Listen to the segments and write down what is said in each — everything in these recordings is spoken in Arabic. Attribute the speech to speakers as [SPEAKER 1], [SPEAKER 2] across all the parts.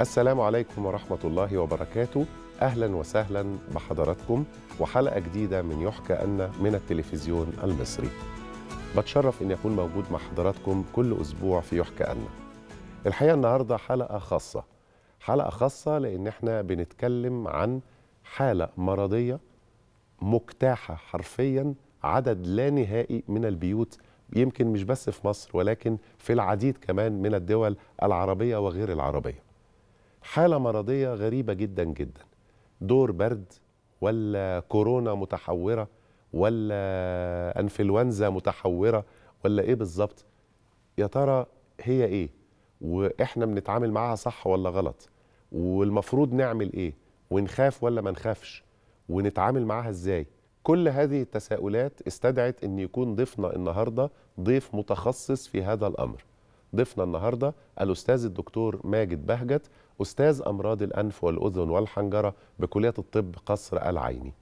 [SPEAKER 1] السلام عليكم ورحمة الله وبركاته أهلا وسهلا بحضراتكم وحلقة جديدة من يحكى أن من التلفزيون المصري بتشرف أن يكون موجود مع حضراتكم كل أسبوع في يحكى أن الحقيقة النهاردة حلقة خاصة حلقة خاصة لأن احنا بنتكلم عن حالة مرضية مجتاحة حرفيا عدد لا نهائي من البيوت يمكن مش بس في مصر ولكن في العديد كمان من الدول العربية وغير العربية حالة مرضية غريبة جدا جدا دور برد ولا كورونا متحورة ولا انفلونزا متحورة ولا ايه بالظبط يا ترى هي ايه واحنا بنتعامل معاها صح ولا غلط والمفروض نعمل ايه ونخاف ولا ما نخافش ونتعامل معاها ازاي كل هذه التساؤلات استدعت ان يكون ضيفنا النهارده ضيف متخصص في هذا الامر ضيفنا النهارده الاستاذ الدكتور ماجد بهجت أستاذ أمراض الأنف والأذن والحنجرة بكلية الطب قصر العيني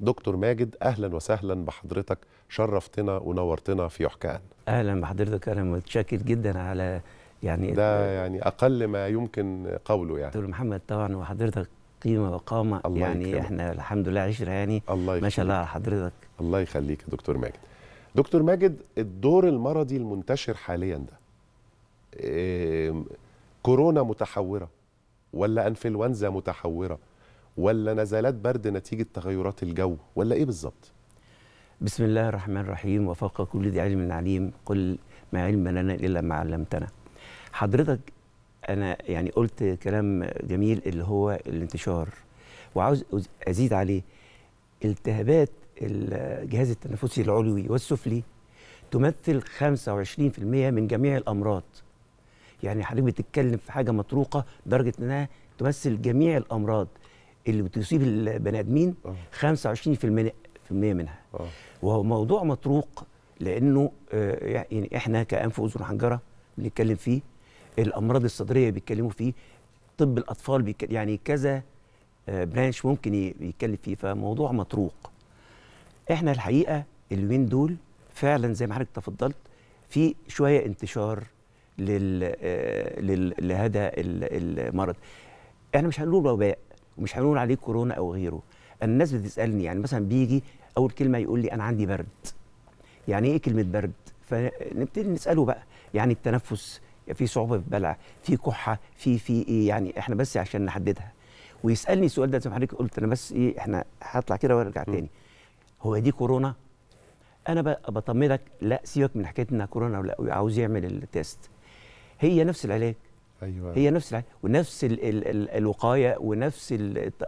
[SPEAKER 1] دكتور ماجد أهلا وسهلا بحضرتك شرفتنا ونورتنا في يحكان
[SPEAKER 2] أهلا بحضرتك أنا متشكر جدا على يعني ده يعني أقل ما يمكن قوله يعني دكتور محمد طبعا وحضرتك قيمه وقامه الله يعني يكرمك. احنا
[SPEAKER 1] الحمد لله عشره يعني الله ما شاء الله على حضرتك الله يخليك يا دكتور ماجد دكتور ماجد الدور المرضي المنتشر حاليا ده إيه كورونا متحوره ولا انفلونزا متحوره ولا نزلات برد نتيجه تغيرات الجو ولا ايه بالظبط بسم الله الرحمن الرحيم
[SPEAKER 2] وفوق كل ذي علم عليم قل ما علم لنا الا ما علمتنا حضرتك انا يعني قلت كلام جميل اللي هو الانتشار وعاوز ازيد عليه التهابات الجهاز التنفسي العلوي والسفلي تمثل 25% من جميع الامراض يعني حضرتك بتتكلم في حاجه مطروقه لدرجه انها تمثل جميع الامراض اللي بتصيب البني ادمين 25% آه. منها آه. وهو موضوع مطروق لانه آه، يعني احنا كانف واذن وحنجره بنتكلم فيه الامراض الصدريه بيتكلموا فيه طب الاطفال بيتكلم يعني كذا برانش ممكن يتكلم فيه فموضوع مطروق احنا الحقيقه اليومين دول فعلا زي ما حضرتك تفضلت في شويه انتشار آه، لهذا المرض احنا مش هنقول وباء ومش هنقول عليه كورونا او غيره الناس بتسالني يعني مثلا بيجي اول كلمه يقول لي انا عندي برد يعني ايه كلمه برد فنبتدي نساله بقى يعني التنفس في صعوبه في البلع في كحه في في ايه يعني احنا بس عشان نحددها ويسالني السؤال ده زي ما حضرتك قلت انا بس ايه احنا هطلع كده وارجع تاني هو دي كورونا انا بطمنك لا سيبك من حكايه انها كورونا ولا عاوز يعمل التيست هي نفس العلاج
[SPEAKER 1] ايوه هي نفس
[SPEAKER 2] العلاج ونفس الـ الـ الـ الوقايه ونفس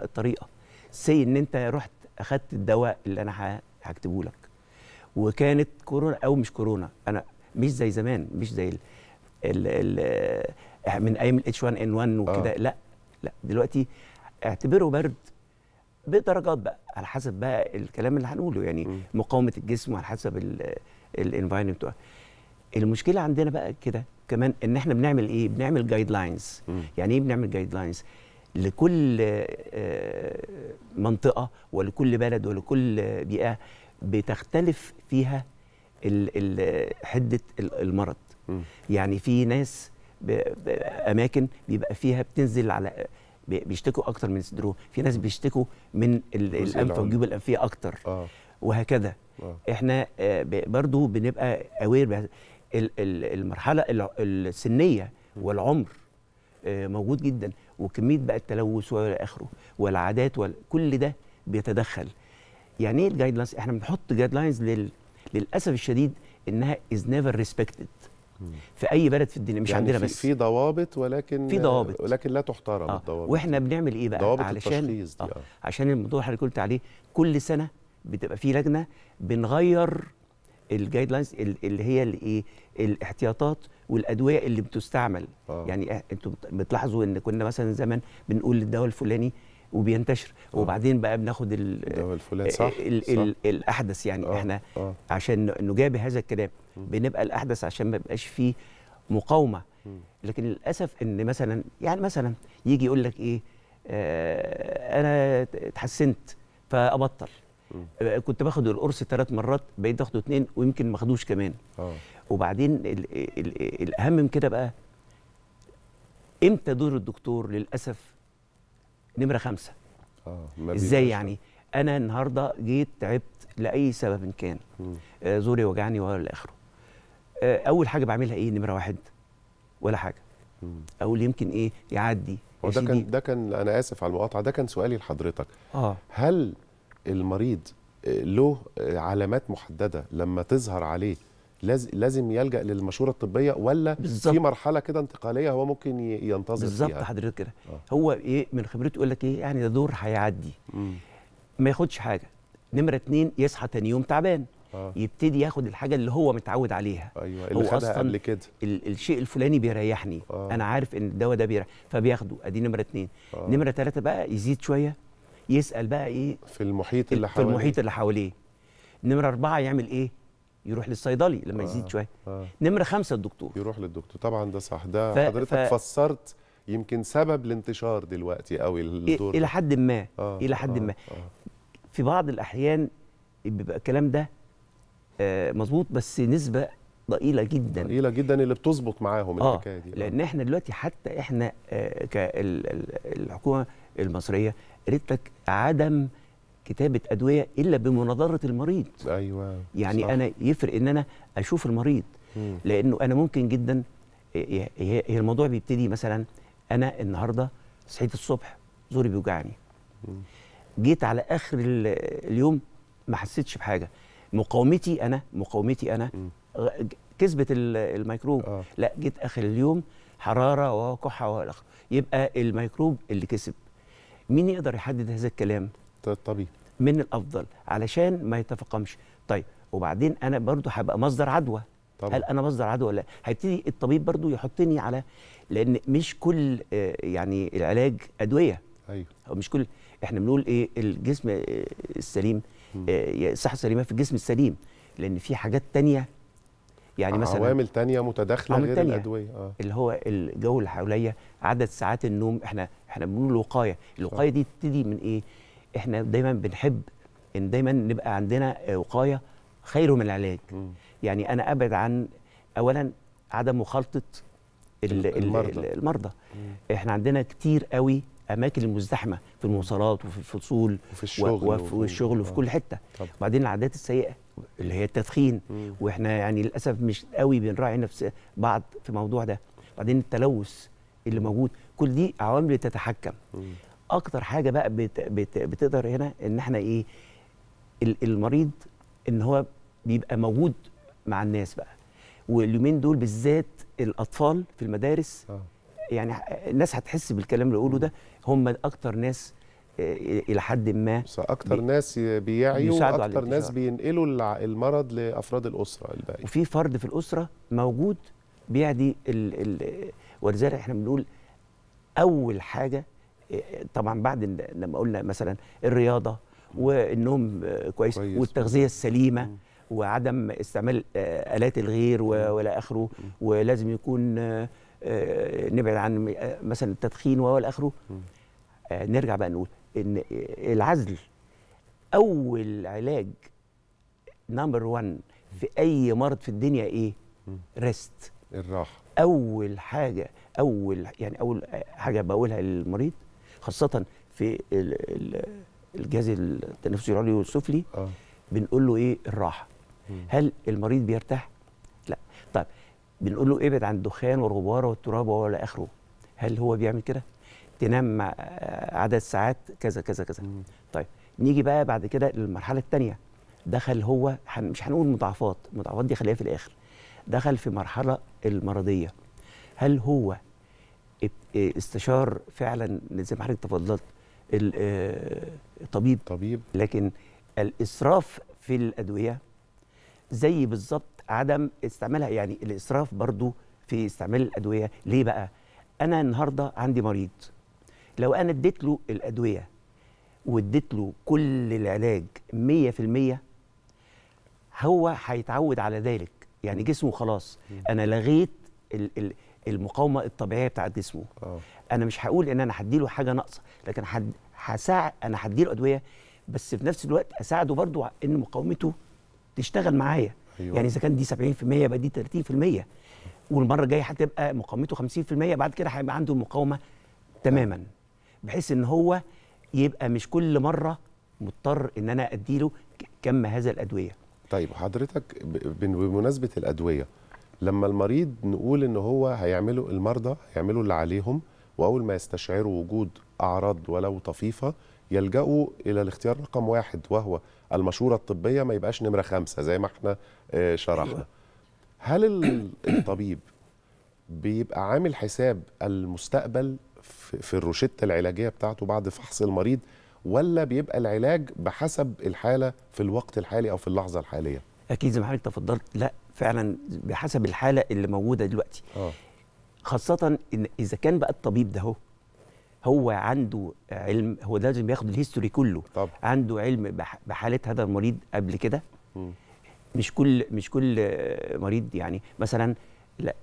[SPEAKER 2] الطريقه سي ان انت رحت اخذت الدواء اللي انا هكتبه لك وكانت كورونا او مش كورونا انا مش زي زمان مش زي الـ الـ الـ من ايام الاتش 1 ان 1 وكده آه. لا لا دلوقتي اعتبره برد بدرجات بقى على حسب بقى الكلام اللي هنقوله يعني مقاومه الجسم وعلى حسب الانفايرمنت المشكله عندنا بقى كده كمان ان احنا بنعمل ايه بنعمل جايد لاينز يعني ايه بنعمل جايد لاينز لكل آه، منطقه ولكل بلد ولكل بيئه بتختلف فيها حده المرض يعني في ناس اماكن بيبقى فيها بتنزل على بيشتكوا اكتر من السندروم في ناس بيشتكوا من الانف والجيوب الانفيه اكتر آه. وهكذا آه. احنا آه، برضو بنبقى اوير المرحله السنيه والعمر آه، موجود جدا وكميه بقى التلوث والى اخره والعادات وكل ده بيتدخل يعني ايه الجايد لاينز احنا بنحط جايد لاينز لل... للاسف الشديد انها از نيفر ريسبكتد في اي بلد في الدنيا مش يعني عندنا بس في
[SPEAKER 1] ضوابط ولكن في ضوابط ولكن لا تحترم آه. الضوابط واحنا
[SPEAKER 2] بنعمل ايه بقى ضوابط علشان التشخيص دي آه. آه. عشان الموضوع اللي حضرتك قلت عليه كل سنه بتبقى في لجنه بنغير الجايد لاينز اللي هي اللي ايه الاحتياطات والادويه اللي بتستعمل آه. يعني إيه، انتوا بتلاحظوا ان كنا مثلا زمان بنقول الدواء الفلاني وبينتشر آه. وبعدين بقى بناخد الدواء الفلاني صح, صح. الاحدث يعني آه. احنا آه. عشان نجابه هذا الكلام بنبقى الاحدث عشان ما يبقاش فيه مقاومه لكن للاسف ان مثلا يعني مثلا يجي يقول لك ايه آه انا اتحسنت فابطل آه، كنت باخد القرص ثلاث مرات بقيت اخده اثنين ويمكن ما اخدوش كمان أوه. وبعدين الـ الـ الاهم من كده بقى امتى دور الدكتور للاسف نمره خمسه اه ازاي يعني انا النهارده جيت تعبت لاي سبب إن كان آه زوري وجعني ولا اخره آه اول حاجه بعملها ايه نمره واحد ولا حاجه
[SPEAKER 1] اقول يمكن ايه يعدي ده كان ده كان انا اسف على المقاطعه ده كان سؤالي لحضرتك آه. هل المريض آه، له آه، علامات محدده لما تظهر عليه لازم يلجا للمشوره الطبيه ولا بالزبط. في مرحله كده انتقاليه هو ممكن ينتظر بالزبط فيها بالظبط حضرتك كده آه. هو ايه من خبرته يقول لك ايه يعني ده دور هيعدي
[SPEAKER 2] ما ياخدش حاجه نمره اتنين يصحى تاني يوم تعبان آه. يبتدي ياخد الحاجه اللي هو متعود عليها ايوه اللي هو خدها قبل كده ال الشيء الفلاني بيريحني آه. انا عارف ان الدواء ده بيريح فبياخده ادي نمره اتنين آه. نمره تلاته بقى يزيد شويه يسال بقى ايه في المحيط اللي حواليه في المحيط اللي حواليه نمره اربعه يعمل ايه يروح
[SPEAKER 1] للصيدلي لما آه يزيد شويه آه نمره خمسة الدكتور يروح للدكتور طبعا ده صح ده ف... حضرتك ف... فسرت يمكن سبب الانتشار دلوقتي او الدور الى حد ما آه الى حد آه ما آه
[SPEAKER 2] في بعض الاحيان بيبقى الكلام ده
[SPEAKER 1] آه، مظبوط
[SPEAKER 2] بس نسبه ضئيله جدا ضئيله جدا اللي بتظبط معاهم آه الحكايه دي لان آه. احنا دلوقتي حتى احنا آه، كالحكومه المصريه قالت لك عدم كتابه ادويه الا بمناظره المريض ايوه يعني صح. انا يفرق ان انا اشوف المريض مم. لانه انا ممكن جدا هي الموضوع بيبتدي مثلا انا النهارده صحيت الصبح زوري بيوجعني جيت على اخر اليوم ما حسيتش بحاجه مقاومتي انا مقاومتي انا كسبت الميكروب آه. لا جيت اخر اليوم حراره وكحه والى اخره يبقى الميكروب اللي كسب مين يقدر يحدد هذا الكلام الطبيب من الافضل علشان ما يتفاقمش طيب وبعدين انا برضو هبقى مصدر عدوى طبعا. هل انا مصدر عدوى ولا هيبتدي الطبيب برضو يحطني على لان مش كل آه، يعني العلاج ادويه ايوه أو مش كل احنا بنقول ايه الجسم آه، السليم الصحه آه، السليمه في الجسم السليم لان في حاجات تانية يعني مثلا عوامل
[SPEAKER 1] تانية متداخله غير تانية الادويه آه. اللي هو الجو اللي
[SPEAKER 2] حواليا عدد ساعات النوم احنا احنا بنقول الوقايه الوقايه دي تبتدي من ايه احنا دايما بنحب ان دايما نبقى عندنا وقايه خير من العلاج م. يعني انا ابعد عن اولا عدم مخالطه المرضى, المرضى. احنا عندنا كتير قوي اماكن المزدحمه في المواصلات وفي الفصول وفي الشغل وفي الشغل وفي آه. كل حته وبعدين العادات السيئه اللي هي التدخين مم. واحنا يعني للاسف مش قوي بنراعي نفس بعض في الموضوع ده بعدين التلوث اللي موجود كل دي عوامل تتحكم مم. اكتر حاجه بقى بت بت بتقدر هنا ان احنا ايه المريض ان هو بيبقى موجود مع الناس بقى واليومين دول بالذات الاطفال في المدارس آه. يعني الناس هتحس بالكلام اللي اقوله ده هم اكتر ناس آه، الى حد ما اكتر بي... ناس بيعيوا اكتر ناس
[SPEAKER 1] بينقلوا المرض لافراد الاسره
[SPEAKER 2] الباقي وفي فرد في الاسره موجود بيعدي ال... ال... ولذلك احنا بنقول اول حاجه طبعا بعد لما قلنا مثلا الرياضه والنوم كويس, كويس. والتغذيه السليمه وعدم استعمال آه، الات الغير والى اخره ولازم يكون آه، آه، نبعد عن مثلا التدخين والى اخره نرجع بقى نقول ان العزل اول علاج نمبر 1 في اي مرض في الدنيا ايه ريست الراحه اول حاجه اول يعني اول حاجه بقولها للمريض خاصه في الجهاز التنفسي العلوي والسفلي آه. بنقول له ايه الراحه م. هل المريض بيرتاح لا طيب بنقول له ابعد عن الدخان والغبار والتراب والى اخره هل هو بيعمل كده تنام آه، عدد ساعات كذا كذا كذا م. طيب نيجي بقى بعد كده للمرحله الثانيه دخل هو حن مش هنقول مضاعفات المضاعفات دي خليها في الاخر دخل في مرحله المرضيه هل هو إيه، استشار فعلا زي ما حضرتك تفضلت الطبيب آه، طبيب لكن الاسراف في الادويه زي بالظبط عدم استعمالها يعني الاسراف برضو في استعمال الادويه ليه بقى انا النهارده عندي مريض لو انا اديت له الادويه واديت له كل العلاج 100% هو هيتعود على ذلك يعني جسمه خلاص انا لغيت ال ال المقاومه الطبيعيه بتاعه جسمه أوه. انا مش هقول ان انا هديله حاجه ناقصه لكن حد هساعد انا هديله ادويه بس في نفس الوقت اساعده برضو ان مقاومته تشتغل معايا أيوة. يعني اذا كان دي 70% يبقى دي 30% والمره الجايه هتبقى مقاومته 50% بعد كده هيبقى عنده مقاومه تماما بحيث ان هو يبقى مش كل مره
[SPEAKER 1] مضطر ان انا اديله كم هذا الادويه طيب حضرتك بمناسبه الادويه لما المريض نقول ان هو هيعملوا المرضى هيعملوا اللي عليهم واول ما يستشعروا وجود اعراض ولو طفيفه يلجأوا الى الاختيار رقم واحد وهو المشوره الطبيه ما يبقاش نمره خمسه زي ما احنا آه، شرحنا. أيوة. هل الطبيب بيبقى عامل حساب المستقبل في الروشته العلاجيه بتاعته بعد فحص المريض ولا بيبقى العلاج بحسب الحاله في الوقت الحالي او في اللحظه الحاليه؟
[SPEAKER 2] اكيد زي ما حضرتك تفضلت لا فعلا بحسب الحاله اللي موجوده دلوقتي أوه. خاصه ان اذا كان بقى الطبيب ده هو هو عنده علم هو لازم ياخد الهيستوري كله طب. عنده علم بحاله هذا المريض قبل كده مش كل مش كل مريض يعني مثلا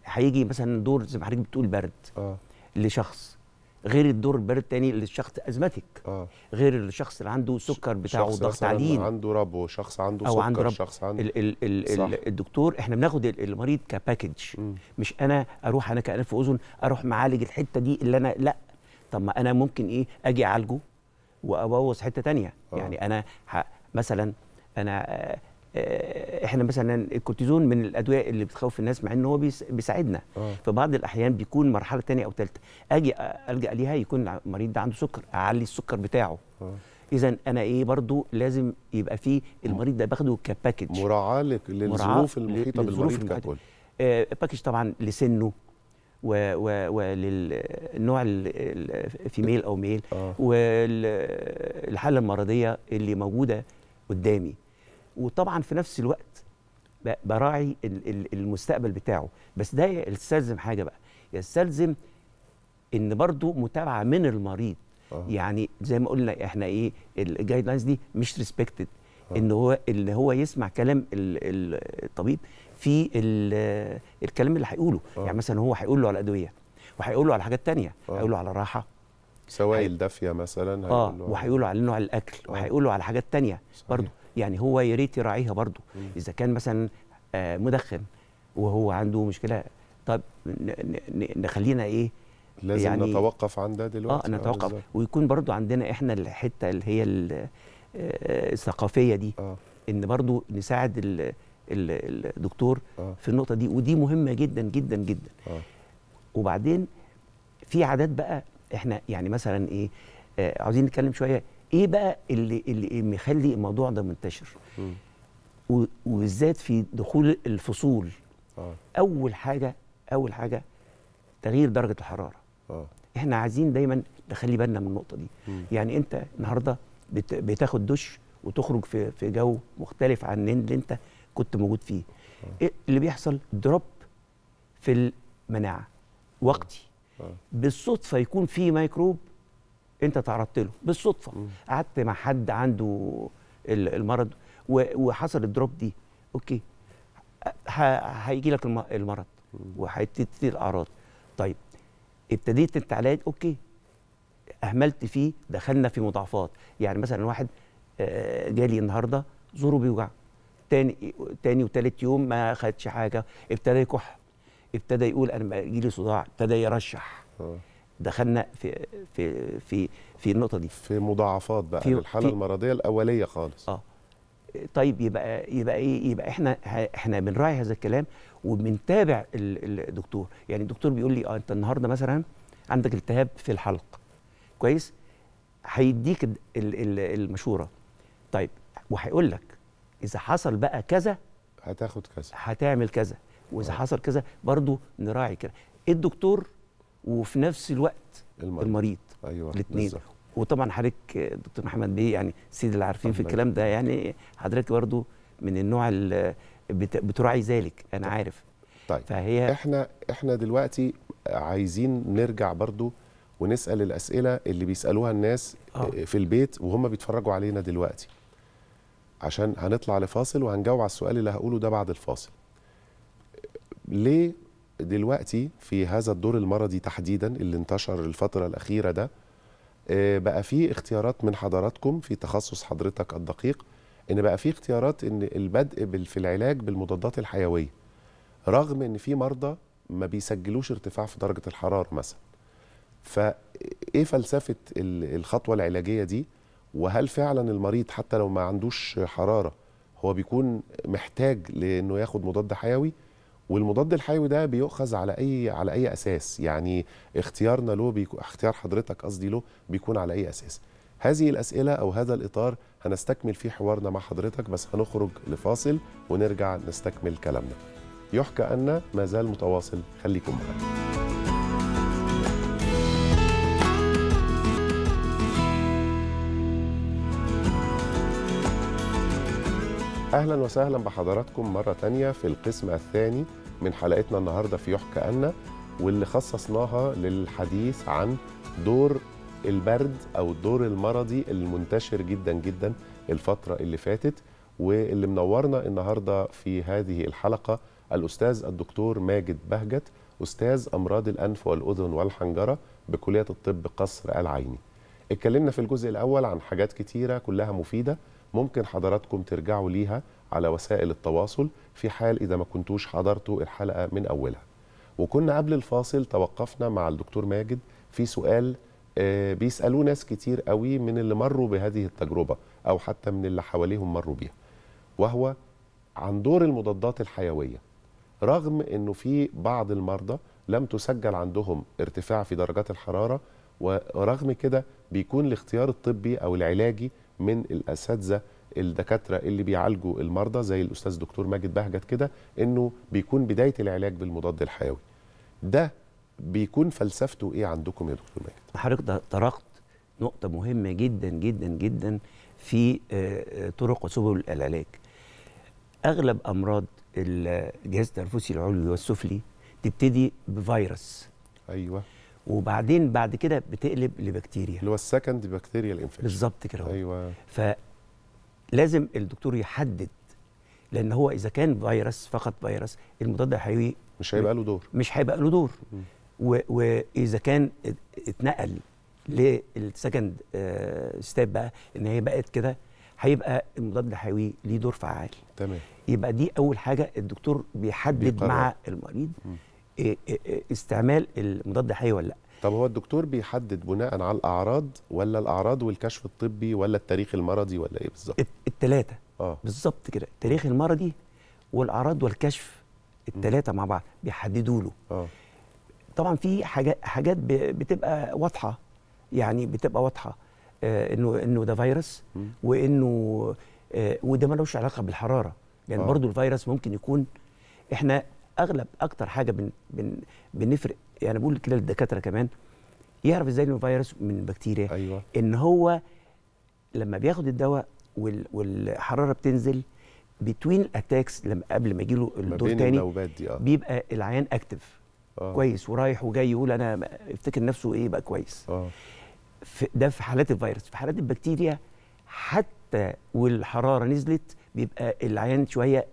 [SPEAKER 2] هيجي مثلا دور زي ما حضرتك بتقول برد آه. لشخص غير الدور البارد الثاني للشخص ازمتك آه. غير الشخص اللي عنده سكر بتاعه ضغط عالي
[SPEAKER 1] عنده ربو شخص عنده أو سكر عنده رب. شخص عنده ال ال ال صح. الدكتور
[SPEAKER 2] احنا بناخد المريض كباكج مش انا اروح انا كانف اذن اروح معالج الحته دي اللي انا لا طب ما انا ممكن ايه اجي اعالجه وابوظ حته تانية آه. يعني انا مثلا انا آه، احنا مثلا الكورتيزون من الادويه اللي بتخوف الناس مع ان هو بيساعدنا آه. في بعض الاحيان بيكون مرحله ثانيه او ثالثه اجي الجا ليها يكون المريض ده عنده سكر اعلي السكر بتاعه آه. اذا انا ايه برضو لازم يبقى فيه المريض ده باخده كباكج مراعاه للظروف المحيطه بالمريض ككل آه باكج طبعا لسنه وللنوع فيميل او ميل آه. والحاله المرضيه اللي موجوده قدامي وطبعا في نفس الوقت براعي المستقبل بتاعه بس ده يستلزم حاجه بقى يستلزم ان برضو متابعه من المريض أوه. يعني زي ما قلنا احنا ايه الجايد لاينز دي مش ريسبكتد ان هو اللي هو يسمع كلام الطبيب في الكلام اللي هيقوله يعني مثلا هو هيقول له على ادويه وهيقول له على حاجات تانية هيقول له على راحه
[SPEAKER 1] سوائل دافيه مثلا اه وهيقول
[SPEAKER 2] له على نوع الاكل وهيقول له على حاجات تانية برضه يعني هو يا ريت يراعيها برضه اذا كان مثلا آه، مدخن وهو عنده مشكله طب نخلينا ايه لازم يعني نتوقف
[SPEAKER 1] عن ده دلوقتي اه نتوقف آه، بالزبط.
[SPEAKER 2] ويكون برضو عندنا احنا الحته اللي هي آه، الثقافيه دي آه. ان برضو نساعد الدكتور آه. في النقطه دي ودي مهمه جدا جدا جدا آه. وبعدين في عادات بقى احنا يعني مثلا ايه آه عاوزين نتكلم شويه ايه بقى اللي اللي إيه مخلي الموضوع ده منتشر وبالذات في دخول الفصول آه. اول حاجه اول حاجه تغيير درجه الحراره آه. احنا عايزين دايما نخلي بالنا من النقطه دي مم. يعني انت النهارده بتاخد دش وتخرج في في جو مختلف عن اللي انت كنت موجود فيه آه. إيه اللي بيحصل دروب في المناعه وقتي آه. آه. بالصدفه يكون في ميكروب انت تعرضت له بالصدفه قعدت مع حد عنده المرض وحصل الدروب دي اوكي هيجي لك المرض وهتبتدي الاعراض طيب ابتديت انت علاج اوكي اهملت فيه دخلنا في مضاعفات يعني مثلا واحد آه، جالي النهارده زوره بيوجع تاني تاني وتالت يوم ما خدش حاجه ابتدى يكح ابتدى يقول انا يجي لي صداع ابتدى يرشح آه. دخلنا في في في في النقطه دي في مضاعفات بقى في الحاله في المرضيه الاوليه خالص اه طيب يبقى يبقى ايه يبقى احنا احنا بنراعي هذا الكلام وبنتابع الدكتور يعني الدكتور بيقول لي اه انت النهارده مثلا عندك التهاب في الحلق كويس هيديك المشوره طيب وهيقول لك اذا حصل بقى كذا هتاخد كذا هتعمل كذا واذا آه. حصل كذا برضو نراعي كده الدكتور وفي نفس الوقت المريض, المريض. ايوه الاثنين وطبعا حضرتك دكتور محمد بيه يعني سيد العارفين في الكلام ده يعني حضرتك برضو من النوع اللي بتراعي ذلك
[SPEAKER 1] انا طيب. عارف طيب فهي احنا احنا دلوقتي عايزين نرجع برضو ونسال الاسئله اللي بيسالوها الناس أوه. في البيت وهم بيتفرجوا علينا دلوقتي عشان هنطلع لفاصل وهنجاوب على السؤال اللي هقوله ده بعد الفاصل ليه دلوقتي في هذا الدور المرضي تحديدا اللي انتشر الفترة الأخيرة ده آه، بقى في اختيارات من حضراتكم في تخصص حضرتك الدقيق ان بقى في اختيارات ان البدء في العلاج بالمضادات الحيويه رغم ان في مرضى ما بيسجلوش ارتفاع في درجه الحراره مثلا فايه فلسفه الخطوه العلاجيه دي وهل فعلا المريض حتى لو ما عندوش حراره هو بيكون محتاج لانه ياخد مضاد حيوي والمضاد الحيوي ده بيؤخذ على اي على اي اساس يعني اختيارنا له بيكو اختيار حضرتك قصدي له بيكون على اي اساس هذه الاسئله او هذا الاطار هنستكمل فيه حوارنا مع حضرتك بس هنخرج لفاصل ونرجع نستكمل كلامنا يحكى ان ما زال متواصل خليكم معنا أهلا وسهلا بحضراتكم مرة تانية في القسم الثاني من حلقتنا النهاردة في يحكى أنا واللي خصصناها للحديث عن دور البرد أو الدور المرضي المنتشر جدا جدا الفترة اللي فاتت واللي منورنا النهاردة في هذه الحلقة الأستاذ الدكتور ماجد بهجت أستاذ أمراض الأنف والأذن والحنجرة بكلية الطب قصر العيني اتكلمنا في الجزء الأول عن حاجات كتيرة كلها مفيدة ممكن حضراتكم ترجعوا ليها على وسائل التواصل في حال إذا ما كنتوش حضرتوا الحلقة من أولها وكنا قبل الفاصل توقفنا مع الدكتور ماجد في سؤال آه، بيسألوه ناس كتير قوي من اللي مروا بهذه التجربة أو حتى من اللي حواليهم مروا بيها وهو عن دور المضادات الحيوية رغم أنه في بعض المرضى لم تسجل عندهم ارتفاع في درجات الحرارة ورغم كده بيكون الاختيار الطبي أو العلاجي من الاساتذه الدكاتره اللي بيعالجوا المرضى زي الاستاذ دكتور ماجد بهجت كده انه بيكون بدايه العلاج بالمضاد الحيوي ده بيكون فلسفته ايه عندكم يا دكتور ماجد حضرتك طرقت نقطه مهمه جدا جدا جدا في
[SPEAKER 2] آه، آه، طرق وسبل العلاج اغلب امراض الجهاز التنفسي العلوي والسفلي تبتدي بفيروس ايوه وبعدين بعد كده بتقلب لبكتيريا اللي هو السكند بكتيريا الانفكشن بالظبط كده ايوه فلازم الدكتور يحدد لان هو اذا كان فيروس فقط فيروس المضاد الحيوي مش هيبقى له دور مش هيبقى له دور واذا كان اتنقل للسكند ستيب آه، بقى ان هي بقت كده هيبقى المضاد الحيوي ليه دور فعال تمام يبقى دي اول حاجه الدكتور
[SPEAKER 1] بيحدد بيقرر. مع المريض م. إيه، إيه، إيه، استعمال المضاد الحيوي ولا لا طب هو الدكتور بيحدد بناء على الاعراض ولا الاعراض والكشف الطبي ولا التاريخ المرضي ولا ايه بالظبط الثلاثه اه بالظبط كده التاريخ المرضي والاعراض والكشف
[SPEAKER 2] الثلاثه مع بعض بيحددوا له اه طبعا في حاجات حاجات بتبقى واضحه يعني بتبقى واضحه آه انه انه ده فيروس وانه آه وده ملوش علاقه بالحراره يعني آه. برضو الفيروس ممكن يكون احنا اغلب اكتر حاجه بن بن بنفرق يعني بقول كده للدكاتره كمان يعرف ازاي ان الفيروس من بكتيريا أيوة. ان هو لما بياخد الدواء والحراره بتنزل بتوين اتاكس لما قبل ما يجيله الدور تاني دي آه. بيبقى العيان اكتف آه. كويس ورايح وجاي يقول انا افتكر نفسه ايه بقى كويس آه. ده في حالات الفيروس في حالات البكتيريا حتى والحراره نزلت بيبقى العيان شويه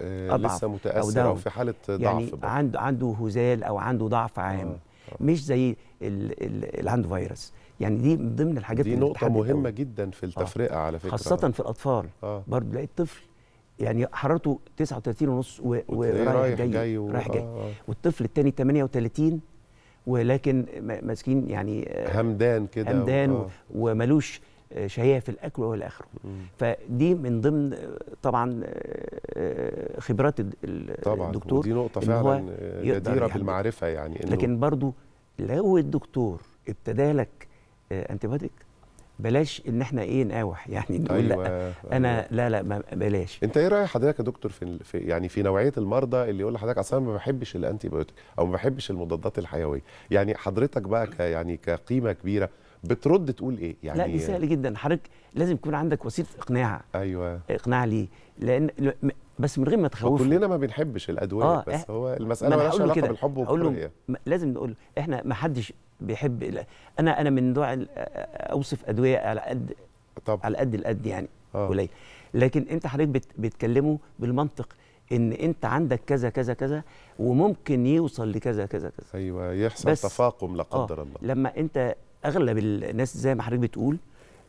[SPEAKER 1] آه، أضعف لسه متاثر او, أو في حاله ضعف يعني بقى.
[SPEAKER 2] عنده عنده هزال او عنده ضعف آه، عام آه. آه. مش زي اللي عنده فيروس يعني دي من ضمن الحاجات دي نقطه مهمه أوي.
[SPEAKER 1] جدا في آه. التفرقه آه. على فكره خاصه
[SPEAKER 2] آه. في الاطفال آه. برضه تلاقي الطفل يعني حرارته 39 ونص ورايح إيه، جاي, جاي و... رايح جاي آه. والطفل الثاني 38 ولكن ماسكين يعني همدان كده همدان و... آه. وملوش شهيه في الاكل والى اخره فدي من ضمن طبعا آه، آه، خبرات الدكتور طبعا دي نقطه فعلا جديره آه، يعني بالمعرفه يعني إنه لكن برضو لو الدكتور ابتدى لك انتبيوتيك بلاش ان احنا ايه نقاوح يعني نقول أيوة
[SPEAKER 1] لا أيوة. انا لا لا بلاش انت ايه راي حضرتك يا دكتور في, يعني في نوعيه المرضى اللي يقول لحضرتك اصلا ما بحبش الانتي بيوتيك او ما بحبش المضادات الحيويه يعني حضرتك بقى ك يعني كقيمه كبيره بترد تقول ايه يعني لا دي سهل
[SPEAKER 2] جدا حضرتك لازم يكون عندك وسيله اقناع ايوه اقناع ليه لان بس من غير ما تخوف كلنا ما بنحبش الادويه آه بس هو المساله مالهاش علاقه بالحب والكراهيه لازم نقول احنا ما حدش بيحب انا انا من نوع اوصف ادويه على قد طب. على قد القد يعني آه. قليل لكن انت حضرتك بت بتكلمه بالمنطق ان انت عندك كذا كذا كذا وممكن يوصل لكذا كذا كذا ايوه يحصل تفاقم لا آه، قدر الله لما انت اغلب الناس زي ما حضرتك بتقول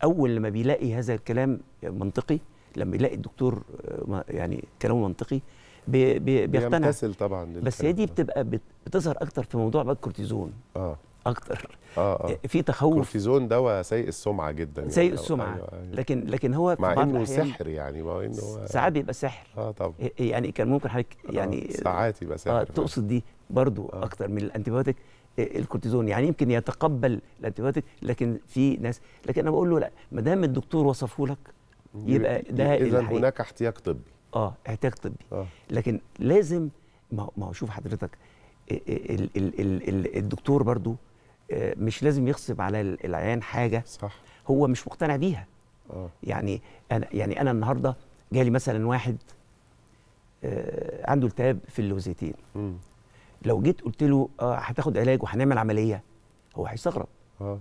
[SPEAKER 2] اول لما بيلاقي هذا الكلام منطقي لما يلاقي الدكتور آه، يعني كلامه منطقي بي بيقتنع بيمتثل طبعا بس هي دي بتبقى بتظهر اكتر في موضوع بقى الكورتيزون اه
[SPEAKER 1] اكتر آه آه. آه، في تخوف الكورتيزون دواء سيء السمعه جدا يعني. سيء السمعه أيوة
[SPEAKER 2] أيوة. لكن لكن هو مع انه سحر يعني مع انه ساعات بيبقى سحر اه طبعا يعني كان ممكن حضرتك آه، يعني آه ساعات يبقى سحر آه تقصد دي برضو آه. اكتر من الانتيبيوتيك الكورتيزون يعني يمكن يتقبل الانتيبيوتيك لكن في ناس لكن انا بقول له لا ما دام الدكتور وصفه لك
[SPEAKER 1] يبقى ده اذا هناك احتياج طبي اه
[SPEAKER 2] احتياج طبي آه. لكن لازم ما هو شوف حضرتك ال ال ال الدكتور برضو آه، مش لازم يغصب على العيان حاجه صح هو مش مقتنع بيها آه. يعني انا يعني انا النهارده جالي مثلا واحد آه، عنده التهاب في اللوزيتين لو جيت قلت له اه هتاخد علاج وهنعمل عمليه هو هيستغرب اه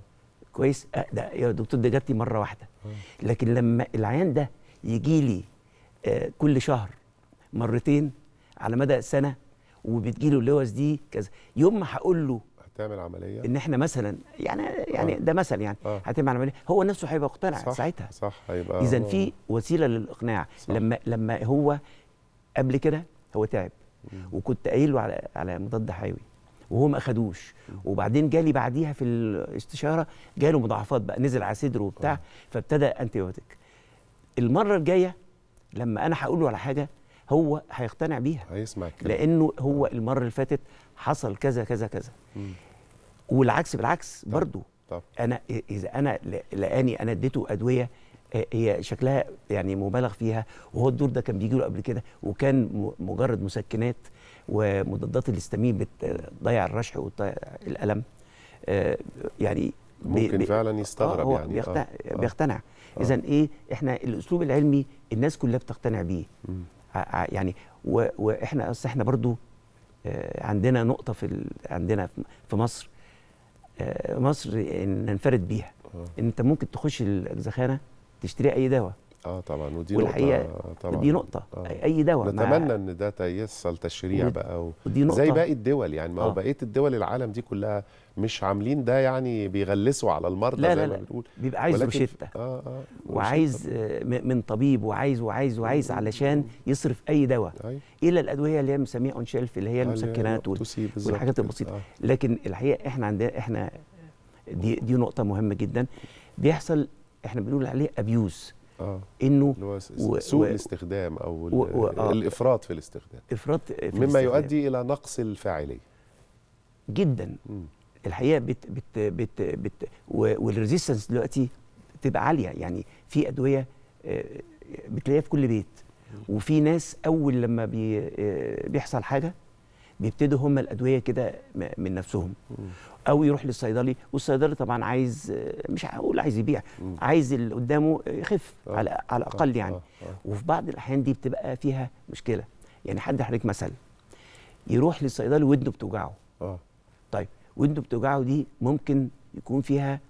[SPEAKER 2] كويس آه ده يا دكتور ده جات مره واحده آه. لكن لما العيان ده يجي لي آه كل شهر مرتين على مدى سنه وبتجي له اللوز دي كذا يوم ما هقول له هتعمل عمليه ان احنا مثلا يعني يعني آه. ده مثل يعني آه. هتعمل عمليه هو نفسه هيبقى مقتنع ساعتها
[SPEAKER 1] صح هيبقى اذا في آه.
[SPEAKER 2] وسيله للاقناع صح. لما لما هو قبل كده هو تعب وكنت قايله على على مضاد حيوي وهو ما اخدوش وبعدين جالي بعديها في الاستشاره جاله مضاعفات بقى نزل على صدره وبتاع آه. فابتدى انتيبيوتيك المره الجايه لما انا هقول له على حاجه هو هيقتنع بيها هيسمع الكلام لانه هو المره اللي فاتت حصل كذا كذا كذا والعكس بالعكس برضه انا اذا انا لقاني انا اديته ادويه آه، هي شكلها يعني مبالغ فيها وهو الدور ده كان بيجي له قبل كده وكان مجرد مسكنات ومضادات الاستامين بتضيع الرشح والألم آه، يعني ممكن بي فعلا يستغرب آه هو يعني آه، بيقتنع, آه بيقتنع آه اذا ايه احنا الاسلوب العلمي الناس كلها بتقتنع بيه يعني واحنا اصل احنا برضو عندنا نقطه في عندنا في مصر مصر ننفرد بيها ان انت ممكن تخش الزخانه تشتري اي دواء
[SPEAKER 1] اه طبعا ودي نقطة طبعا دي نقطة آه. أي دواء نتمنى إن ده يحصل تشريع بقى و... ودي نقطة زي باقي الدول يعني ما هو آه. بقية الدول العالم دي كلها مش عاملين ده يعني بيغلسوا على المرضى لا زي لا ما بنقول بيبقى عايز ولكن... روشتة آه آه وعايز
[SPEAKER 2] آه، من طبيب وعايز وعايز وعايز علشان يصرف أي دواء أي. إلا الأدوية اللي هي بنسميها أون شيلف اللي هي آه، المسكنات وال... والحاجات البسيطة آه. لكن الحقيقة إحنا عندنا إحنا دي دي نقطة مهمة جدا بيحصل احنا بنقول عليه ابيوز آه.
[SPEAKER 1] انه سوء و... الاستخدام او و... و... آه. الافراط في الاستخدام افراط في مما الاستخدام. يؤدي الى نقص الفاعليه جدا مم. الحقيقه بت بت
[SPEAKER 2] بت بت والريزيستنس دلوقتي تبقى عاليه يعني في ادويه آه، بتلاقيها في كل بيت وفي ناس اول لما بي آه، بيحصل حاجه بيبتدوا هم الادويه كده من نفسهم او يروح للصيدلي والصيدلي طبعا عايز مش هقول عايز يبيع عايز اللي قدامه يخف آه. على على آه. الاقل يعني آه. وفي بعض الاحيان دي بتبقى فيها مشكله يعني حد حضرتك مثل يروح للصيدلي ودنه بتوجعه اه طيب ودنه بتوجعه دي ممكن يكون فيها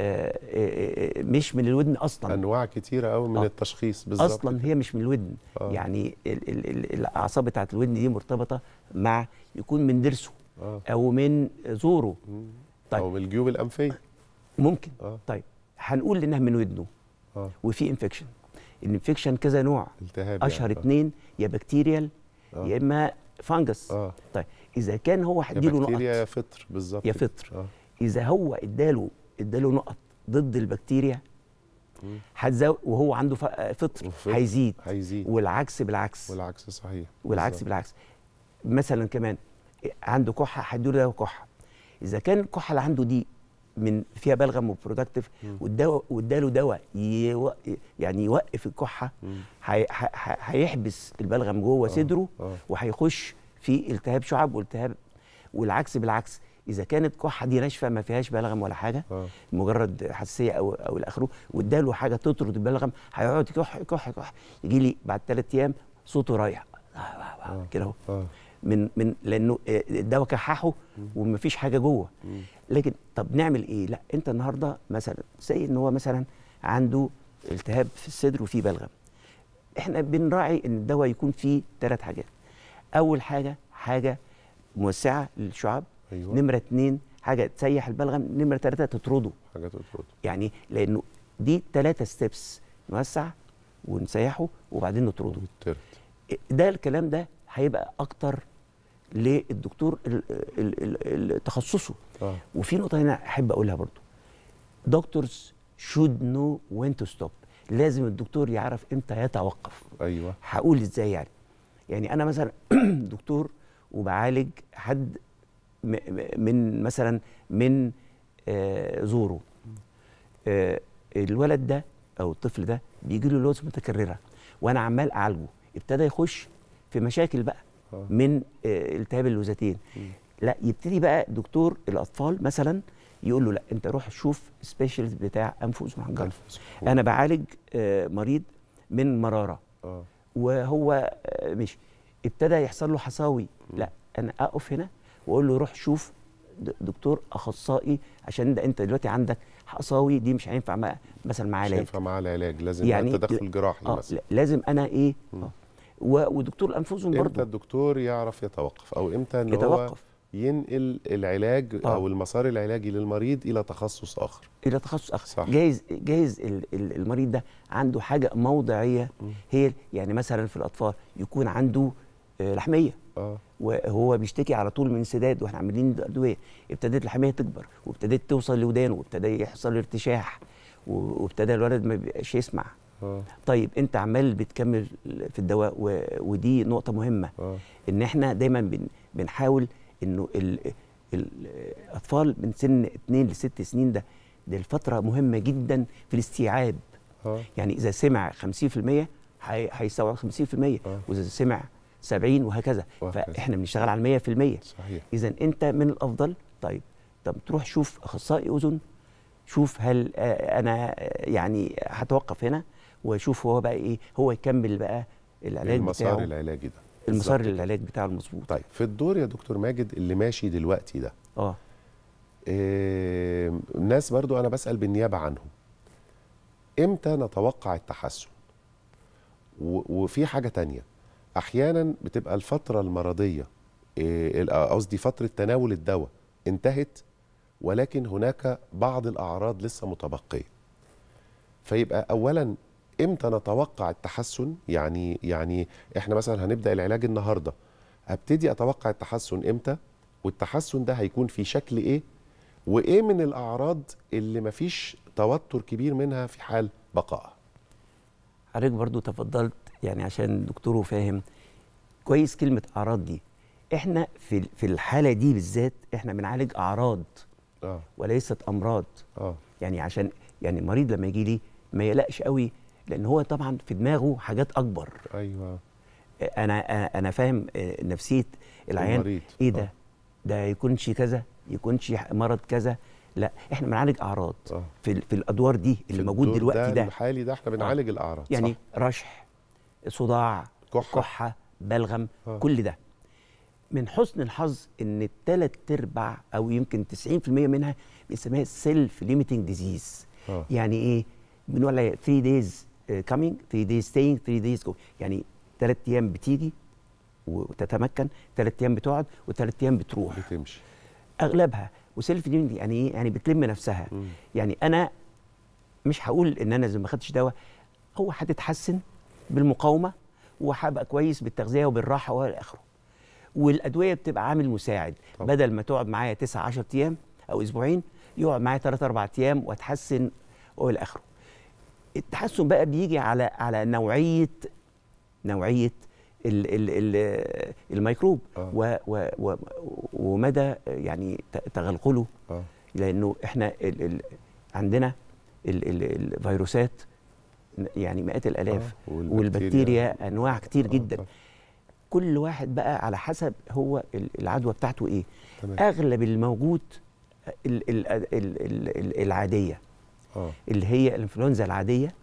[SPEAKER 2] آه، آه، آه، مش من الودن اصلا انواع كتيره قوي من التشخيص بالظبط اصلا هي مش من الودن آه. يعني الاعصاب بتاعه الودن دي مرتبطه مع يكون من ضرسه آه. او من زوره طيب او من الجيوب الانفيه ممكن آه. طيب هنقول انها من ودنه آه. وفي انفكشن الانفكشن كذا نوع التهاب يعني. اشهر يعني. اثنين يا بكتيريال آه. يا اما فانجس آه. طيب اذا كان هو هديله نقط يا
[SPEAKER 1] فطر بالظبط يا فطر آه.
[SPEAKER 2] اذا هو اداله اداله نقط ضد البكتيريا هتزود وهو عنده فطر هيزيد هيزيد والعكس بالعكس والعكس صحيح والعكس بالزبط. بالعكس مثلا كمان عنده كحه هيديله دواء كحه اذا كان الكحه اللي عنده دي من فيها بلغم وبرودكتيف واداله دواء يو يعني يوقف الكحه هيحبس البلغم جوه آه، صدره آه. وهيخش في التهاب شعب والتهاب والعكس بالعكس اذا كانت كحه دي ناشفه ما فيهاش بلغم ولا حاجه آه. مجرد حساسيه او او الاخره واداله حاجه تطرد البلغم هيقعد كح كح كح يجي لي بعد ثلاث ايام صوته رايح آه. كده اهو آه. من من لانه الدواء كححه ومفيش حاجه جوه لكن طب نعمل ايه؟ لا انت النهارده مثلا زي ان هو مثلا عنده التهاب في الصدر وفيه بلغم. احنا بنراعي ان الدواء يكون فيه ثلاث حاجات. اول حاجه حاجه موسعه للشعب أيوة. نمره اتنين حاجه تسيح البلغم نمره ثلاثه تطرده حاجه تطرده يعني لانه دي ثلاثه ستيبس نوسع ونسيحه وبعدين نطرده ده الكلام ده هيبقى اكتر للدكتور تخصصه آه. وفي نقطه هنا احب اقولها برضو دكتورز شود نو وين تو ستوب لازم الدكتور يعرف امتى يتوقف ايوه هقول ازاي يعني يعني انا مثلا دكتور وبعالج حد من مثلا من آه، زوره آه، الولد ده او الطفل ده بيجي له لوز متكرره وانا عمال اعالجه ابتدى يخش في مشاكل بقى آه. من التهاب اللوزتين لا يبتدي بقى دكتور الاطفال مثلا يقول له لا انت روح شوف سبيشالست بتاع انف واذن وحنجره انا بعالج مريض من مراره وهو مش ابتدى يحصل له حصاوي لا انا اقف هنا واقول له روح شوف دكتور اخصائي عشان ده انت دلوقتي عندك حصاوي دي مش هينفع مع مثلا معاه علاج مش هينفع
[SPEAKER 1] معاه العلاج لازم يعني تدخل جراحي آه مثلا لازم انا ايه آه. و... ودكتور الانفوزون برضه امتى الدكتور يعرف يتوقف او امتى ان يتوقف. هو ينقل العلاج آه. او المسار العلاجي للمريض الى تخصص اخر الى تخصص اخر صح. جايز جايز المريض ده عنده حاجه
[SPEAKER 2] موضعيه هي يعني مثلا في الاطفال يكون عنده آه، لحميه آه. وهو بيشتكي على طول من سداد واحنا عاملين ادويه ابتدت الحميه تكبر وابتدت توصل لودانه وابتدى يحصل ارتشاح وابتدى الولد ما بيبقاش يسمع آه. طيب انت عمال بتكمل في الدواء و... ودي نقطه مهمه آه. ان احنا دايما بن... بنحاول انه ال... الاطفال من سن 2 ل 6 سنين ده دي الفتره مهمه جدا في الاستيعاب آه. يعني اذا سمع 50% هيستوعب 50% واذا سمع 70 وهكذا فاحنا بنشتغل على 100% صحيح اذا انت من الافضل طيب طب تروح شوف اخصائي اذن شوف هل آه، انا آه، يعني هتوقف هنا واشوف هو بقى ايه هو يكمل بقى
[SPEAKER 1] العلاج المسار بتاعه العلاجي ده المسار العلاج بتاعه المظبوط طيب في الدور يا دكتور ماجد اللي ماشي دلوقتي ده اه إيه ناس برضو انا بسال بالنيابه عنهم امتى نتوقع التحسن وفي حاجه تانية احيانا بتبقى الفتره المرضيه إيه، قصدي فتره تناول الدواء انتهت ولكن هناك بعض الاعراض لسه متبقيه فيبقى اولا امتى نتوقع التحسن يعني يعني احنا مثلا هنبدا العلاج النهارده ابتدي اتوقع التحسن امتى والتحسن ده هيكون في شكل ايه وايه من الاعراض اللي مفيش توتر كبير منها في حال بقائها
[SPEAKER 2] حضرتك برضو تفضلت يعني عشان دكتوره فاهم كويس كلمه اعراض دي احنا في في الحاله دي بالذات احنا بنعالج اعراض آه. وليست امراض آه. يعني عشان يعني المريض لما يجي لي ما يقلقش قوي لان هو طبعا في دماغه حاجات اكبر ايوه انا انا فاهم آه، نفسيه العيان المريض. ايه ده آه. ده يكونش كذا يكونش مرض كذا لا احنا بنعالج اعراض آه. في في الادوار دي اللي موجود دلوقتي ده, ده الحالي ده احنا آه. بنعالج الاعراض يعني صح. رشح صداع كحه, كحة بلغم ها. آه. كل ده من حسن الحظ ان الثلاث ارباع او يمكن 90% منها بيسميها سيلف ليميتنج ديزيز يعني ايه بنقول 3 دايز كامينج 3 دايز ستاينج 3 دايز جو يعني ثلاث ايام بتيجي وتتمكن ثلاث ايام بتقعد وثلاث ايام بتروح بتمشي اغلبها وسيلف ليميتنج يعني ايه يعني بتلم نفسها م. يعني انا مش هقول ان انا زي ما خدتش دواء هو هتتحسن بالمقاومه وهبقى كويس بالتغذيه وبالراحه والى اخره والادويه بتبقى عامل مساعد طبعا. بدل ما تقعد معايا 9 10 ايام او اسبوعين يقعد معايا 3 4 ايام واتحسن والى اخره التحسن بقى بيجي على على نوعيه نوعيه الـ الـ الـ الميكروب آه. و و و ومدى يعني تغلغله آه. لانه احنا الـ الـ عندنا الـ الـ الفيروسات يعني مئات الالاف آه والبكتيريا انواع كتير آه، جدا آه كل واحد بقى على حسب هو العدوى بتاعته ايه تمام. اغلب الموجود الـ الـ الـ الـ الـ العاديه آه. اللي هي الانفلونزا العاديه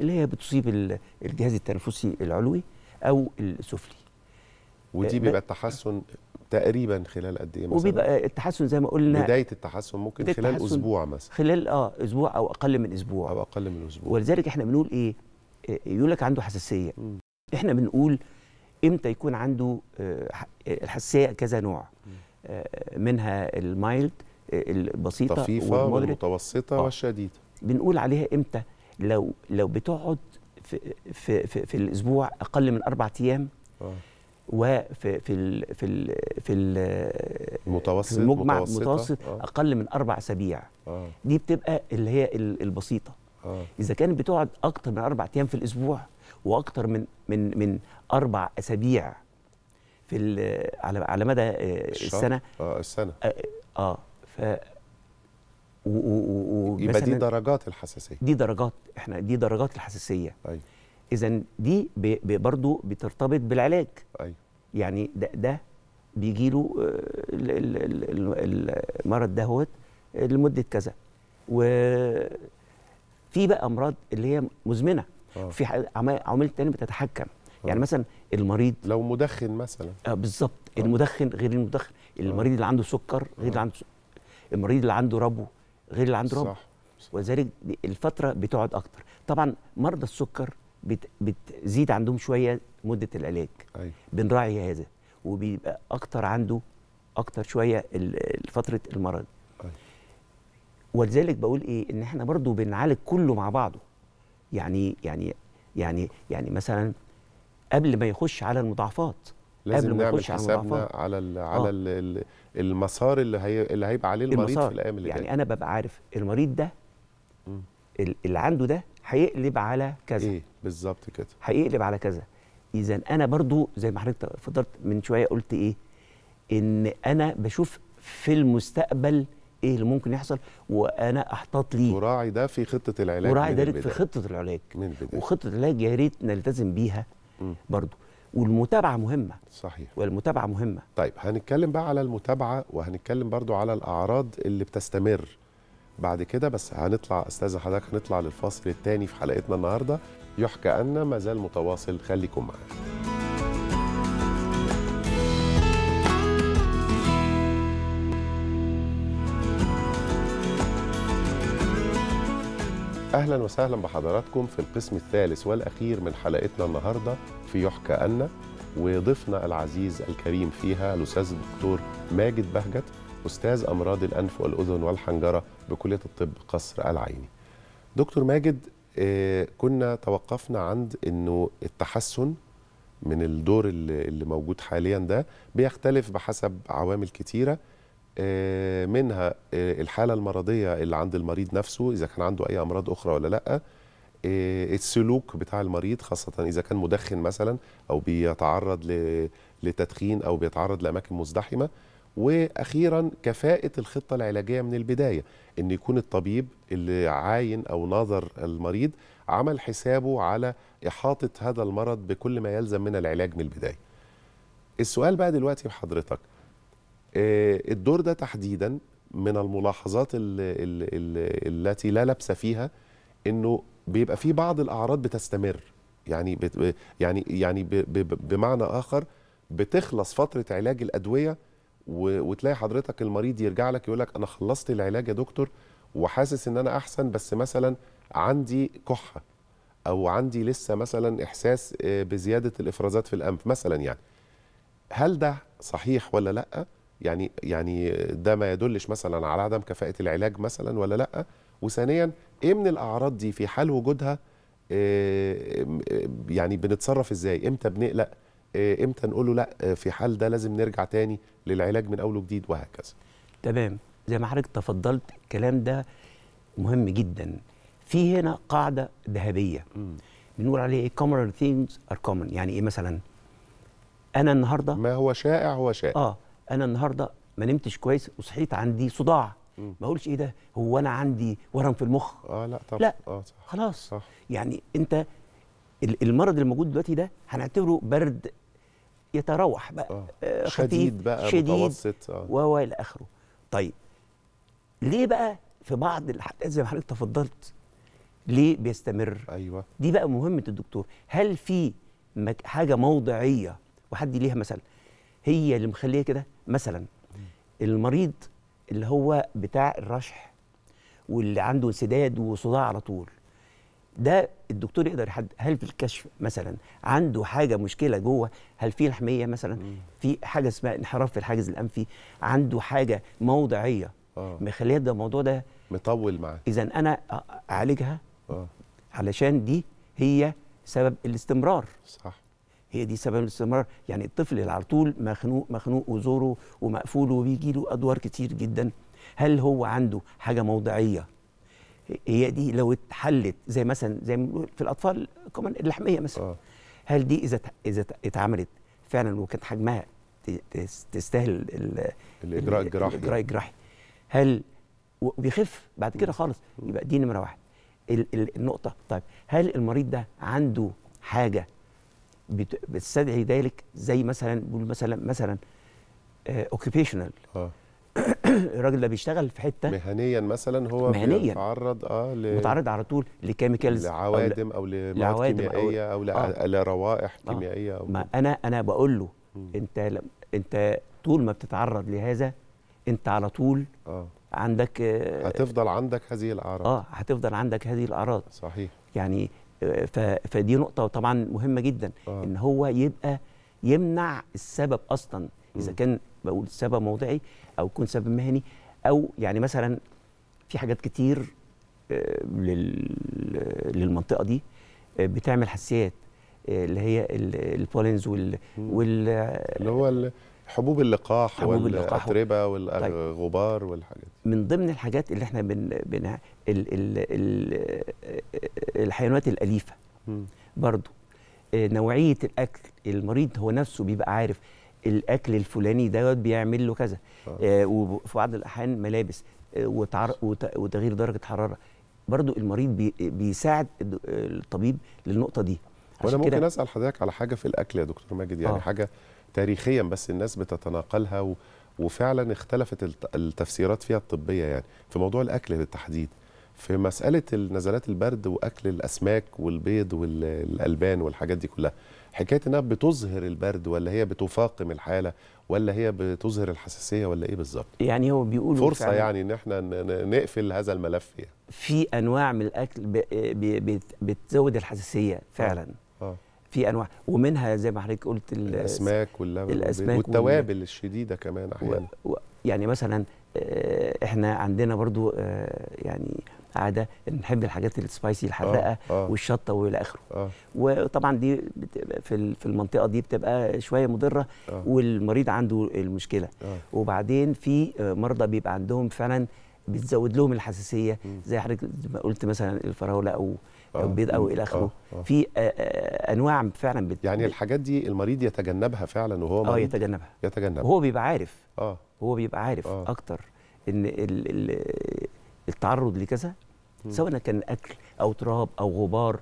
[SPEAKER 2] اللي هي بتصيب
[SPEAKER 1] الجهاز التنفسي العلوي او السفلي ودي آه، بيبقى التحسن تقريبا خلال قد ايه مثلا وبيبقى
[SPEAKER 2] التحسن زي ما قلنا بدايه
[SPEAKER 1] التحسن ممكن التحسن خلال اسبوع
[SPEAKER 2] مثلا خلال اه اسبوع او اقل من اسبوع او اقل من اسبوع ولذلك احنا بنقول ايه, إيه، يقول لك عنده حساسيه م. احنا بنقول امتى يكون عنده آه، الحساسيه كذا نوع آه، منها المايلد آه، البسيطه الطفيفه والمتوسطه آه. والشديده بنقول عليها امتى لو لو بتقعد في في في, في الاسبوع اقل من اربع ايام آه. وفي في الـ في الـ في المتوسط في المجمع المتوسط آه. اقل من اربع اسابيع آه. دي بتبقى اللي هي البسيطه آه. اذا كانت بتقعد اكتر من اربع ايام في الاسبوع واكتر من من من اربع اسابيع في على على مدى آه، السنه اه السنه آه،, اه, ف و و و يبقى دي درجات الحساسيه دي درجات احنا دي درجات الحساسيه ايوه اذا دي برضه بترتبط بالعلاج أي. أيوة. يعني ده, ده بيجي له آه، المرض دهوت لمده كذا وفي بقى امراض اللي هي مزمنه آه. في عوامل تانية بتتحكم آه. يعني مثلا المريض لو مدخن مثلا آه بالظبط المدخن غير المدخن المريض اللي عنده سكر غير اللي عنده المريض اللي عنده ربو غير اللي عنده ربو صح. صح. ولذلك الفتره بتقعد اكتر طبعا مرضى السكر بت بتزيد عندهم شويه مده العلاج أي. بنراعي هذا وبيبقى اكتر عنده اكتر شويه فتره المرض أي. ولذلك بقول ايه ان احنا برضو بنعالج كله مع بعضه يعني يعني يعني يعني مثلا قبل ما يخش على المضاعفات لازم قبل ما نعمل يخش حسابنا على
[SPEAKER 1] المضاعفات. على آه. على المسار اللي هي اللي هيبقى عليه المريض المسار. في الايام اللي يعني جاي. يعني انا ببقى عارف المريض ده م. اللي عنده ده هيقلب على كذا ايه بالظبط
[SPEAKER 2] كده هيقلب على كذا اذا انا برضو زي ما حضرتك فضلت من شويه قلت ايه ان انا بشوف في المستقبل ايه اللي ممكن يحصل وانا احتاط ليه وراعي ده في خطه العلاج وراعي ده في خطه العلاج من البداية. وخطه العلاج يا ريت
[SPEAKER 1] نلتزم بيها برضو والمتابعه مهمه صحيح والمتابعه مهمه طيب هنتكلم بقى على المتابعه وهنتكلم برضو على الاعراض اللي بتستمر بعد كده بس هنطلع استاذ حضرتك هنطلع للفصل الثاني في حلقتنا النهارده يحكى أن ما زال متواصل خليكم معنا اهلا وسهلا بحضراتكم في القسم الثالث والاخير من حلقتنا النهارده في يحكى أن وضيفنا العزيز الكريم فيها الاستاذ الدكتور ماجد بهجت أستاذ أمراض الأنف والأذن والحنجرة بكلية الطب قصر العيني دكتور ماجد آه، كنا توقفنا عند أنه التحسن من الدور اللي موجود حاليا ده بيختلف بحسب عوامل كتيرة آه، منها آه، الحالة المرضية اللي عند المريض نفسه إذا كان عنده أي أمراض أخرى ولا لأ السلوك بتاع المريض خاصة إذا كان مدخن مثلا أو بيتعرض لتدخين أو بيتعرض لأماكن مزدحمة واخيرا كفاءه الخطه العلاجيه من البدايه ان يكون الطبيب اللي عاين او ناظر المريض عمل حسابه على احاطه هذا المرض بكل ما يلزم من العلاج من البدايه السؤال بقى دلوقتي بحضرتك آه، الدور ده تحديدا من الملاحظات التي لا لبس فيها انه بيبقى في بعض الاعراض بتستمر يعني يعني يعني بمعنى اخر بتخلص فتره علاج الادويه وتلاقي حضرتك المريض يرجع لك يقول لك انا خلصت العلاج يا دكتور وحاسس ان انا احسن بس مثلا عندي كحه او عندي لسه مثلا احساس آه، بزياده الافرازات في الانف مثلا يعني هل ده صحيح ولا لا يعني يعني ده ما يدلش مثلا على عدم كفاءه العلاج مثلا ولا لا وثانيا ايه من الاعراض دي في حال وجودها آه، آه، يعني بنتصرف ازاي امتى بنقلق آه، امتى نقول له لا آه، في حال ده لازم نرجع تاني للعلاج من اول وجديد وهكذا
[SPEAKER 2] تمام زي ما حضرتك تفضلت الكلام ده مهم جدا في هنا قاعده ذهبيه بنقول عليه ايه common things ار كومن يعني ايه مثلا انا النهارده ما هو شائع هو شائع اه انا النهارده ما نمتش كويس وصحيت عندي صداع ما اقولش ايه ده هو انا عندي ورم في المخ اه لا طبعا لا آه صح. خلاص صح. يعني انت المرض الموجود دلوقتي ده هنعتبره برد يتراوح بقى آه. آه، شديد بقى شديد متوسط آه. وهو الى اخره طيب ليه بقى في بعض الحالات زي ما حضرتك تفضلت ليه بيستمر ايوه دي بقى مهمه الدكتور هل في حاجه موضعيه وحد ليها مثلا هي اللي مخليه كده مثلا المريض اللي هو بتاع الرشح واللي عنده انسداد وصداع على طول ده الدكتور يقدر يحدد هل في الكشف مثلا عنده حاجه مشكله جوه هل في لحميه مثلا في حاجه اسمها انحراف في الحاجز الانفي عنده حاجه موضعيه آه. مخليه ده الموضوع ده مطول معاه اذا انا اعالجها آه. علشان دي هي سبب الاستمرار صح هي دي سبب الاستمرار يعني الطفل اللي على طول مخنوق مخنوق وزوره ومقفول وبيجي له ادوار كتير جدا هل هو عنده حاجه موضعيه هي دي لو اتحلت زي مثلا زي في الاطفال كمان اللحميه مثلا آه. هل دي اذا اذا اتعملت فعلا وكانت حجمها تستاهل الاجراء الجراحي الاجراء الجراحي هل وبيخف بعد كده خالص يبقى دي نمره واحد النقطه طيب هل المريض ده عنده حاجه بتستدعي ذلك زي مثلا مثلا مثلا اوكيبيشنال آه الراجل ده بيشتغل في حته مهنيا مثلا هو مهنيا متعرض اه ل... متعرض على طول لكيميكالز لعوادم او, ل... أو لمواد كيميائيه او, أو ل... آه. آه. لروائح آه. كيميائيه أو ما انا انا بقول له م. انت انت طول ما بتتعرض لهذا انت على طول آه. عندك آه هتفضل عندك هذه الاعراض اه هتفضل عندك هذه الاعراض صحيح يعني آه، فدي نقطه طبعا مهمه جدا آه. ان هو يبقى يمنع السبب اصلا اذا كان بقول سبب موضعي او يكون سبب مهني او يعني مثلا في حاجات كتير آه، للمنطقه دي آه، بتعمل حساسيات آه، اللي هي البولينز وال, اللي هو حبوب اللقاح
[SPEAKER 1] والاتربه والغبار طيب. والحاجات
[SPEAKER 2] من ضمن الحاجات اللي احنا بن, بن ال ال ال الحيوانات الاليفه برضو نوعيه الاكل المريض هو نفسه بيبقى عارف الاكل الفلاني دوت بيعمل له كذا آه, آه، وفي بعض الاحيان ملابس آه وتعر... وت... وتغيير درجه حراره برضو المريض بي... بيساعد الطبيب للنقطه دي وانا ممكن كدا... اسال
[SPEAKER 1] حضرتك على حاجه في الاكل يا دكتور ماجد يعني آه. حاجه تاريخيا بس الناس بتتناقلها و... وفعلا اختلفت التفسيرات فيها الطبيه يعني في موضوع الاكل بالتحديد في مساله نزلات البرد واكل الاسماك والبيض والالبان والحاجات دي كلها حكايه انها بتظهر البرد ولا هي بتفاقم الحاله ولا هي بتظهر الحساسيه ولا ايه بالظبط يعني هو بيقول فرصه فعلا يعني ان احنا نقفل هذا الملف يعني. في انواع من الاكل بتزود الحساسيه فعلا آه.
[SPEAKER 2] آه. في انواع ومنها زي ما حضرتك قلت الاسماك واللبن الاسماك والتوابل
[SPEAKER 1] وال... الشديده كمان احيانا
[SPEAKER 2] و... و... يعني مثلا آه، احنا عندنا برضو آه، يعني قاعده بنحب الحاجات السبايسي الحراقه آه، آه. والشطه والى اخره آه. وطبعا دي في في المنطقه دي بتبقى شويه مضره آه. والمريض عنده المشكله آه. وبعدين في مرضى بيبقى عندهم فعلا بتزود لهم الحساسيه زي حضرتك قلت مثلا الفراوله او أو البيض او الى اخره في انواع فعلا بت... يعني الحاجات دي المريض يتجنبها فعلا وهو اه يتجنبها يتجنبها وهو بيبقى عارف اه هو بيبقى عارف آه. اكتر ان ال ال التعرض لكذا سواء كان اكل او تراب او غبار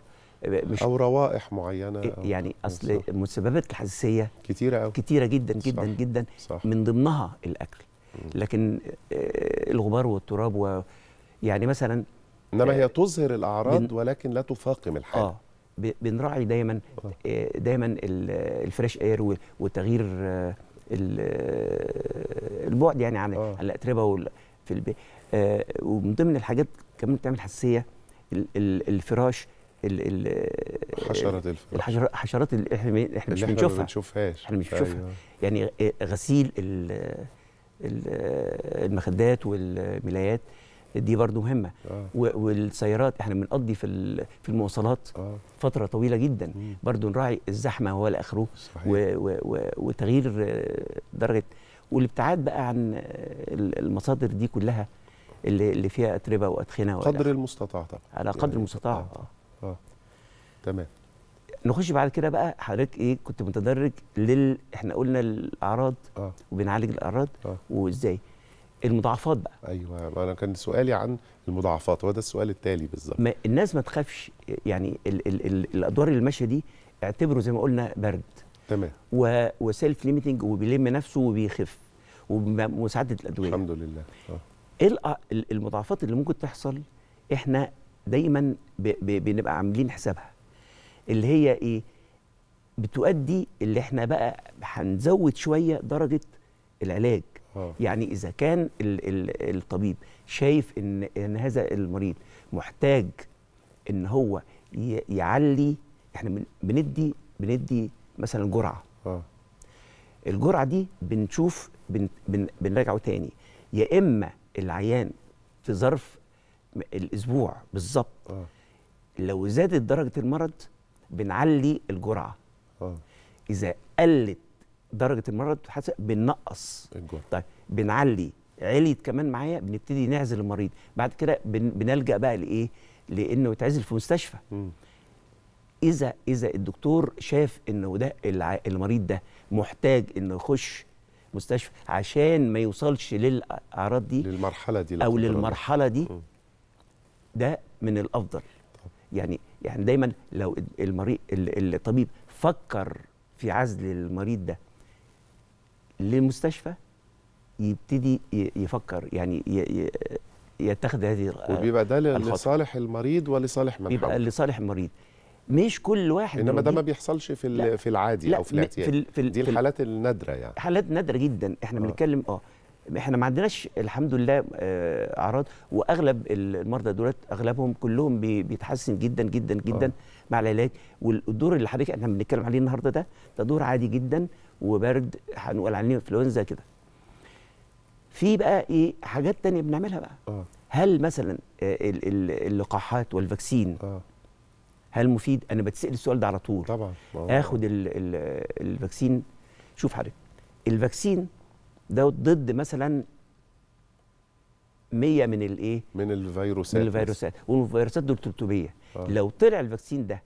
[SPEAKER 2] مش او روائح معينه أو يعني اصل مسببات الحساسيه كتيره أو كتيره جدا جدا صح جدا صح من ضمنها الاكل لكن آه، الغبار والتراب و يعني مثلا انما هي آه، تظهر الاعراض ولكن لا تفاقم الحاله آه بنراعي دايما آه. دايما الفريش اير وتغيير البعد يعني عن آه. الاتربه في البيت آه، ومن ضمن الحاجات كمان بتعمل حساسيه الفراش حشرات الفراش حشرات اللي احنا احنا مش بنشوفها بنشوفهاش احنا مش بنشوفها أيوه. يعني آه، غسيل المخدات والملايات دي برضو مهمة آه. والسيارات احنا بنقضي في في المواصلات آه. فترة طويلة جدا مم. برضو نراعي الزحمة هو آخره وتغيير درجة والابتعاد بقى عن المصادر دي كلها اللي اللي فيها اتربه وادخنه قدر المستطاع طبعا على قدر يعني المستطاع آه،, اه, آه. تمام نخش بعد كده بقى حضرتك ايه كنت متدرج لل احنا قلنا الاعراض آه. وبنعالج الاعراض آه. وازاي المضاعفات بقى ايوه انا كان سؤالي عن المضاعفات وده السؤال التالي بالظبط الناس ما تخافش يعني ال ال ال الادوار اللي ماشيه دي اعتبره زي ما قلنا برد تمام وسيلف ليميتنج وبيلم نفسه وبيخف ومساعده الادويه الحمد لله آه. ايه المضاعفات اللي ممكن تحصل احنا دايما بنبقى عاملين حسابها اللي هي ايه بتؤدي اللي احنا بقى هنزود شويه درجه العلاج أوه. يعني اذا كان الـ الـ الطبيب شايف ان ان هذا المريض محتاج ان هو يعلي احنا بندي بندي مثلا جرعه أوه. الجرعه دي بنشوف بن بن بنراجعه تاني يا اما العيان في ظرف الاسبوع بالظبط آه. لو زادت درجه المرض بنعلي الجرعه آه. اذا قلت درجه المرض حسب بننقص الجرعه طيب بنعلي عليت كمان معايا بنبتدي نعزل المريض بعد كده بن بنلجا بقى لايه لانه يتعزل في مستشفى م. اذا اذا الدكتور شاف انه ده المريض ده محتاج انه يخش مستشفى عشان ما يوصلش للاعراض دي للمرحله دي او للمرحله دي ده من الافضل يعني يعني دايما لو المريض الطبيب فكر في عزل المريض ده للمستشفى يبتدي يفكر يعني يتخذ هذه وبيبقى ده لصالح المريض ولصالح من بيبقى لصالح المريض مش كل واحد انما ده ما بيحصلش في لا في العادي لا او في الاعتياد في, في دي الحالات النادره يعني حالات نادره جدا احنا آه. بنتكلم اه احنا ما عندناش الحمد لله آه، اعراض واغلب المرضى دولت اغلبهم كلهم بيتحسن جدا جدا آه. جدا آه. مع العلاج والدور اللي حضرتك احنا بنتكلم عليه النهارده ده ده دور عادي جدا وبرد هنقول عليه انفلونزا كده في بقى ايه حاجات تانية بنعملها بقى آه. هل مثلا اللقاحات والفاكسين آه. هل مفيد انا بتسال السؤال ده على طول طبعا اخد الـ الـ الفاكسين شوف حضرتك الفاكسين ده ضد مثلا 100 من الايه من الفيروسات من الفيروسات والفيروسات دول 300 آه. لو طلع الفاكسين ده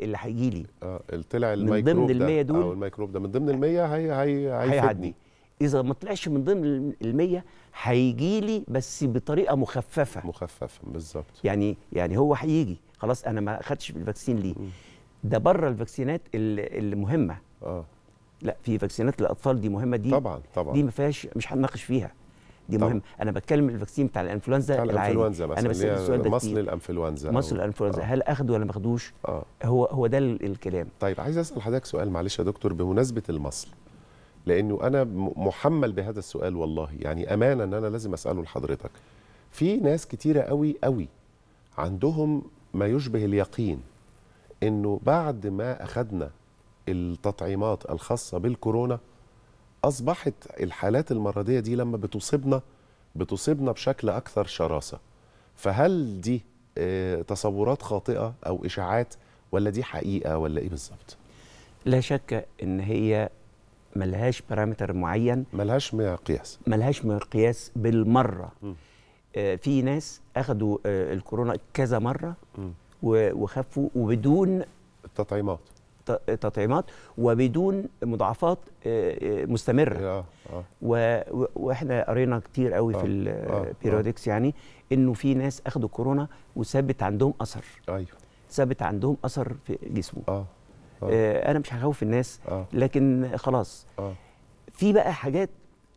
[SPEAKER 2] اللي هيجي لي اه طلع الميكروب من ضمن ال 100 دول او الميكروب ده من ضمن ال 100 هي هي هيعدي اذا ما طلعش من ضمن ال 100 هيجي لي بس بطريقه مخففه مخففه بالظبط يعني يعني هو هيجي خلاص انا ما اخدتش الفاكسين ليه ده بره الفاكسينات المهمه اه لا في فاكسينات للاطفال دي مهمه دي طبعا طبعا دي ما فيهاش مش هنناقش فيها دي طبعا. مهم انا بتكلم الفاكسين بتاع الانفلونزا بتاع الانفلونزا انا بس السؤال ده مصل الانفلونزا مصل الانفلونزا آه.
[SPEAKER 1] هل اخده ولا ما اخدوش آه. هو هو ده الكلام طيب عايز اسال حضرتك سؤال معلش يا دكتور بمناسبه المصل لانه انا محمل بهذا السؤال والله يعني امانه ان انا لازم اساله لحضرتك في ناس كتيره قوي قوي عندهم ما يشبه اليقين انه بعد ما اخذنا التطعيمات الخاصه بالكورونا اصبحت الحالات المرضيه دي لما بتصيبنا بتصيبنا بشكل اكثر شراسه فهل دي آه، تصورات خاطئه او اشاعات ولا دي حقيقه ولا ايه بالظبط لا شك ان هي ملهاش بارامتر معين ملهاش
[SPEAKER 2] مقياس ملهاش مقياس بالمره آه في ناس اخذوا آه الكورونا كذا مره م. وخفوا وبدون التطعيمات تطعيمات وبدون مضاعفات مستمره آه آه. آه. و... واحنا قرينا كتير قوي آه. في البيريودكس آه. آه. يعني انه في ناس اخذوا كورونا وثبت عندهم اثر ايوه ثبت عندهم اثر في جسمه آه. آه. آه انا مش هخوف الناس آه. لكن خلاص آه. في بقى حاجات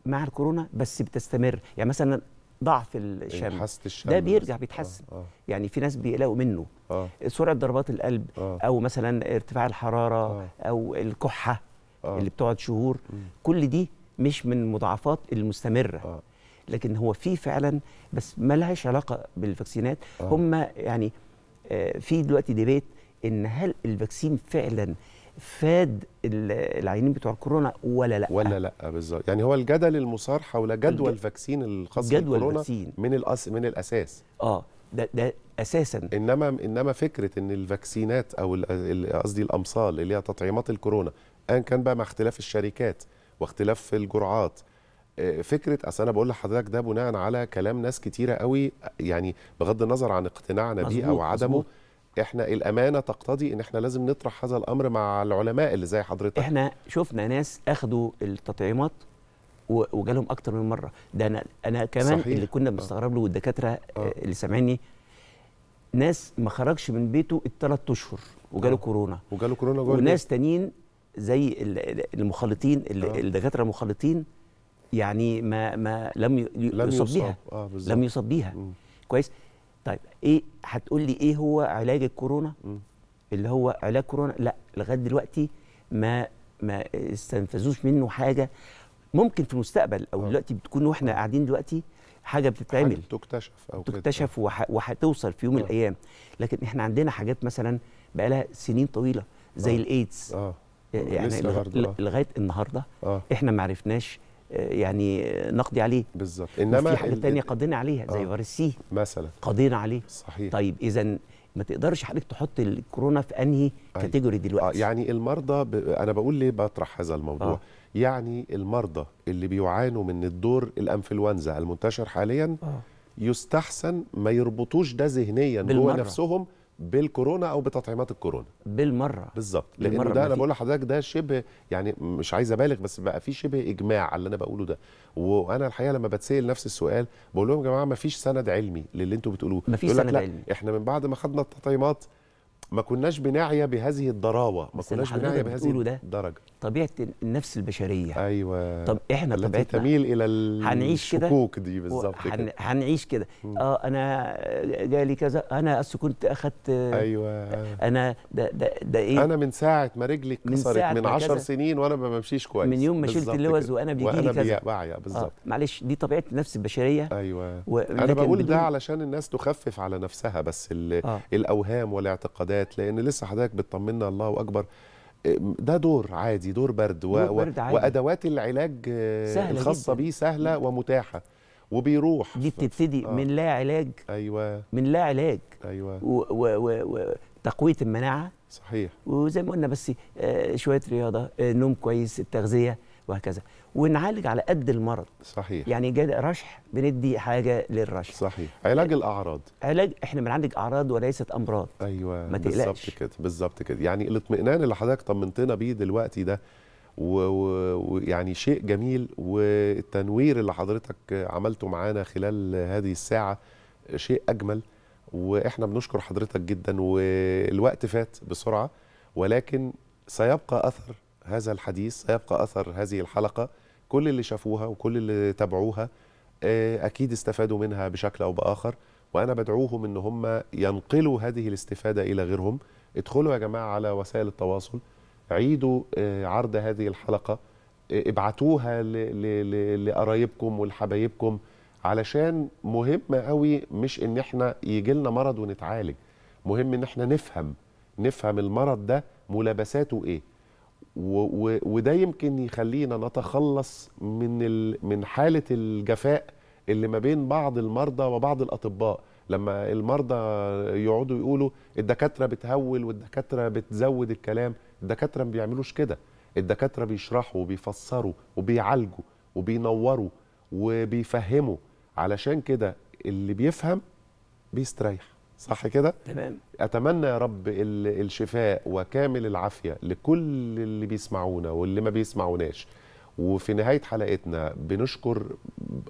[SPEAKER 2] مع الكورونا بس بتستمر يعني مثلا ضعف الشم الشم ده بيرجع بيتحسن آه. آه. يعني في ناس بيقلقوا منه آه. سرعه ضربات القلب آه. او مثلا ارتفاع الحراره آه. او الكحه آه. اللي بتقعد شهور م. كل دي مش من المضاعفات المستمره آه. لكن هو في فعلا بس ما لهاش علاقه بالفاكسينات آه. هم يعني آه، في دلوقتي ديبيت ان هل الفاكسين فعلا
[SPEAKER 1] فاد العينين بتوع الكورونا ولا لا ولا لا بالظبط يعني هو الجدل المثار حول جدوى الفاكسين الخاص جدوى بالكورونا الفاكسين. من الأس من الاساس اه ده ده اساسا انما انما فكره ان الفاكسينات او قصدي الامصال اللي هي تطعيمات الكورونا ان كان بقى مع اختلاف الشركات واختلاف الجرعات آه، فكره اصل انا بقول لحضرتك ده بناء على كلام ناس كتيره قوي يعني بغض النظر عن اقتناعنا بيه او عدمه مزبوط. احنا الامانه تقتضي ان احنا لازم نطرح هذا الامر مع العلماء اللي زي حضرتك احنا شفنا ناس اخذوا التطعيمات
[SPEAKER 2] وجالهم اكتر من مره ده انا انا كمان صحيح. اللي كنا آه. بنستغرب له والدكاتره آه. آه، اللي سامعيني ناس ما خرجش من بيته الثلاث اشهر وجاله آه. كورونا وجاله كورونا جوه وناس تانيين زي المخلطين آه. الدكاتره المخالطين يعني ما ما لم, لم يصاب بيها آه لم يصب بيها آه، كويس طيب ايه هتقول لي ايه هو علاج الكورونا م. اللي هو علاج كورونا لا لغايه دلوقتي ما ما استنفذوش منه حاجه ممكن في المستقبل او آه. دلوقتي بتكون واحنا آه. قاعدين دلوقتي حاجه بتتعمل حاجة تكتشف او تكتشف وح... وهتوصل في يوم من آه. الايام لكن احنا عندنا حاجات مثلا بقى لها سنين طويله زي الايدز اه يعني لغايه النهارده احنا ما عرفناش يعني نقضي عليه بالظبط انما في حاجه ثانيه قضينا عليها زي آه. فيروس سي مثلا قضينا
[SPEAKER 1] عليه صحيح طيب اذا ما تقدرش حضرتك تحط الكورونا في انهي كاتيجوري دلوقتي آه يعني المرضى ب... انا بقول ليه بطرح هذا الموضوع آه. يعني المرضى اللي بيعانوا من الدور الانفلونزا المنتشر حاليا آه. يستحسن ما يربطوش ده ذهنيا بالمرة. هو نفسهم بالكورونا او بتطعيمات الكورونا بالمره بالظبط لان ده انا بقول لحضرتك ده شبه يعني مش عايز ابالغ بس بقى في شبه اجماع على اللي انا بقوله ده وانا الحقيقه لما بتسال نفس السؤال بقول لهم يا جماعه ما فيش سند علمي للي انتوا بتقولوه ما فيش سند لا علمي احنا من بعد ما خدنا التطعيمات ما كناش بنعيا بهذه الضراوه ما كناش بنعيا بهذه الدرجه طبيعه النفس البشريه ايوه طب احنا طبيعتنا تميل الى هنعيش كده دي بالظبط هن...
[SPEAKER 2] هنعيش كده اه انا جالي كذا انا اصل كنت اخدت ايوه انا ده ده, ده ايه انا من ساعه
[SPEAKER 1] ما رجلي اتكسرت من 10 سنين وانا ما بمشيش كويس من يوم ما شلت اللوز وانا بيجي لي كذا وانا آه، بالظبط آه
[SPEAKER 2] معلش دي طبيعه النفس البشريه ايوه و... انا بقول بدون... ده
[SPEAKER 1] علشان الناس تخفف على نفسها بس ال... آه. الاوهام والاعتقادات لان لسه حضرتك بتطمنا الله اكبر ده دور عادي دور برد, دور برد عادي. وادوات العلاج آه، سهلة الخاصه بيه سهله ومتاحه وبيروح دي بتبتدي آه. من لا علاج ايوه من
[SPEAKER 2] لا علاج ايوه وتقويه المناعه صحيح وزي ما قلنا بس آه، شويه رياضه آه، نوم كويس التغذيه وهكذا ونعالج على قد المرض صحيح يعني جاء رشح بندي حاجه للرشح صحيح علاج آه، الاعراض علاج احنا بنعالج اعراض وليست امراض ايوه ما تقلقش
[SPEAKER 1] بالظبط كده بالظبط كده يعني الاطمئنان اللي حضرتك طمنتنا بيه دلوقتي ده ويعني و... يعني شيء جميل والتنوير اللي حضرتك عملته معانا خلال هذه الساعه شيء اجمل واحنا بنشكر حضرتك جدا والوقت فات بسرعه ولكن سيبقى اثر هذا الحديث سيبقى اثر هذه الحلقه كل اللي شافوها وكل اللي تابعوها آه، اكيد استفادوا منها بشكل او باخر وانا بدعوهم ان هم ينقلوا هذه الاستفاده الى غيرهم ادخلوا يا جماعه على وسائل التواصل عيدوا آه، عرض هذه الحلقه آه، ابعتوها لقرايبكم ولحبايبكم علشان مهم قوي مش ان احنا يجي لنا مرض ونتعالج مهم ان احنا نفهم نفهم المرض ده ملابساته ايه وده يمكن يخلينا نتخلص من من حاله الجفاء اللي ما بين بعض المرضى وبعض الاطباء لما المرضى يقعدوا يقولوا الدكاتره بتهول والدكاتره بتزود الكلام الدكاتره ما بيعملوش كده الدكاتره بيشرحوا وبيفسروا وبيعالجوا وبينوروا وبيفهموا علشان كده اللي بيفهم بيستريح صح كده تمام اتمنى يا رب الشفاء وكامل العافيه لكل اللي بيسمعونا واللي ما بيسمعوناش وفي نهايه حلقتنا بنشكر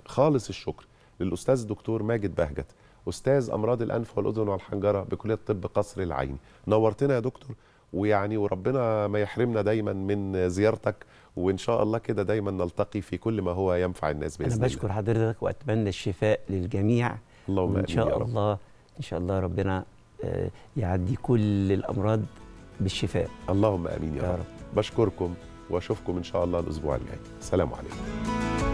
[SPEAKER 1] خالص الشكر للاستاذ الدكتور ماجد بهجت استاذ امراض الانف والاذن والحنجره بكليه طب قصر العين نورتنا يا دكتور ويعني وربنا ما يحرمنا دايما من زيارتك وان شاء الله كده دايما نلتقي في كل ما هو ينفع الناس باذن الله انا
[SPEAKER 2] بشكر حضرتك واتمنى الشفاء للجميع اللهم ان شاء الله ان شاء الله ربنا آه، يعدي كل الامراض بالشفاء اللهم
[SPEAKER 1] امين يا, يا رب. رب بشكركم واشوفكم ان شاء الله الاسبوع الجاي سلام عليكم